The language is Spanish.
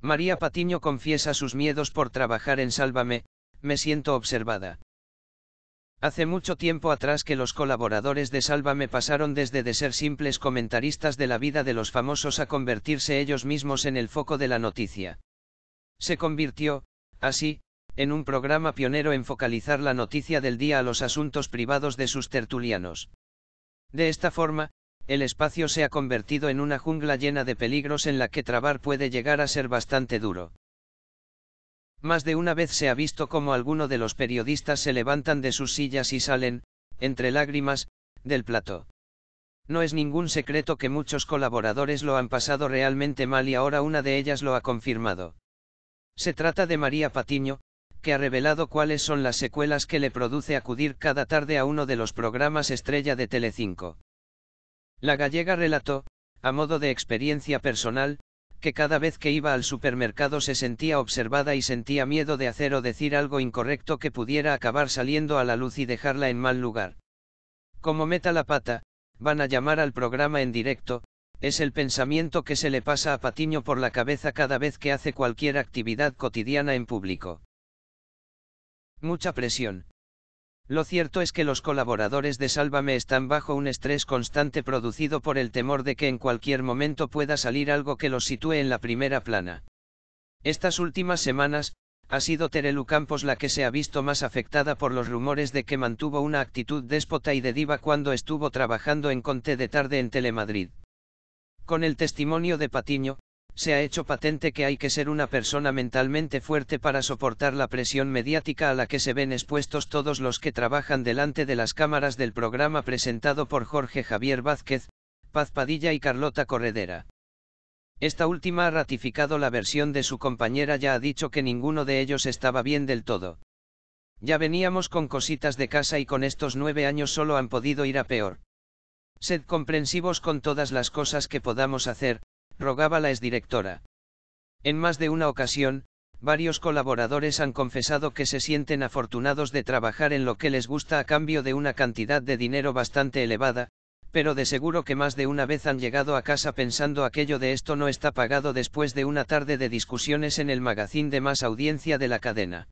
María Patiño confiesa sus miedos por trabajar en Sálvame, me siento observada. Hace mucho tiempo atrás que los colaboradores de Sálvame pasaron desde de ser simples comentaristas de la vida de los famosos a convertirse ellos mismos en el foco de la noticia. Se convirtió, así, en un programa pionero en focalizar la noticia del día a los asuntos privados de sus tertulianos. De esta forma, el espacio se ha convertido en una jungla llena de peligros en la que trabar puede llegar a ser bastante duro. Más de una vez se ha visto cómo alguno de los periodistas se levantan de sus sillas y salen, entre lágrimas, del plato. No es ningún secreto que muchos colaboradores lo han pasado realmente mal y ahora una de ellas lo ha confirmado. Se trata de María Patiño, que ha revelado cuáles son las secuelas que le produce acudir cada tarde a uno de los programas estrella de Telecinco. La gallega relató, a modo de experiencia personal, que cada vez que iba al supermercado se sentía observada y sentía miedo de hacer o decir algo incorrecto que pudiera acabar saliendo a la luz y dejarla en mal lugar. Como meta la pata, van a llamar al programa en directo, es el pensamiento que se le pasa a Patiño por la cabeza cada vez que hace cualquier actividad cotidiana en público. Mucha presión. Lo cierto es que los colaboradores de Sálvame están bajo un estrés constante producido por el temor de que en cualquier momento pueda salir algo que los sitúe en la primera plana. Estas últimas semanas, ha sido Terelu Campos la que se ha visto más afectada por los rumores de que mantuvo una actitud déspota y de diva cuando estuvo trabajando en Conte de tarde en Telemadrid. Con el testimonio de Patiño, se ha hecho patente que hay que ser una persona mentalmente fuerte para soportar la presión mediática a la que se ven expuestos todos los que trabajan delante de las cámaras del programa presentado por Jorge Javier Vázquez, Paz Padilla y Carlota Corredera. Esta última ha ratificado la versión de su compañera ya ha dicho que ninguno de ellos estaba bien del todo. Ya veníamos con cositas de casa y con estos nueve años solo han podido ir a peor. Sed comprensivos con todas las cosas que podamos hacer, rogaba la exdirectora. En más de una ocasión, varios colaboradores han confesado que se sienten afortunados de trabajar en lo que les gusta a cambio de una cantidad de dinero bastante elevada, pero de seguro que más de una vez han llegado a casa pensando aquello de esto no está pagado después de una tarde de discusiones en el magazín de más audiencia de la cadena.